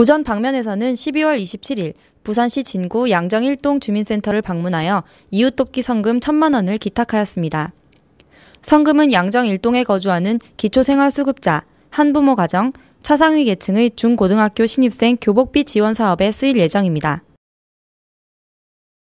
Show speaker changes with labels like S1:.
S1: 부전 방면에서는 12월 27일 부산시 진구 양정 1동 주민센터를 방문하여 이웃돕기 성금 1천만 원을 기탁하였습니다. 성금은 양정 1동에 거주하는 기초생활수급자, 한부모 가정, 차상위 계층의 중고등학교 신입생 교복비 지원 사업에 쓰일 예정입니다.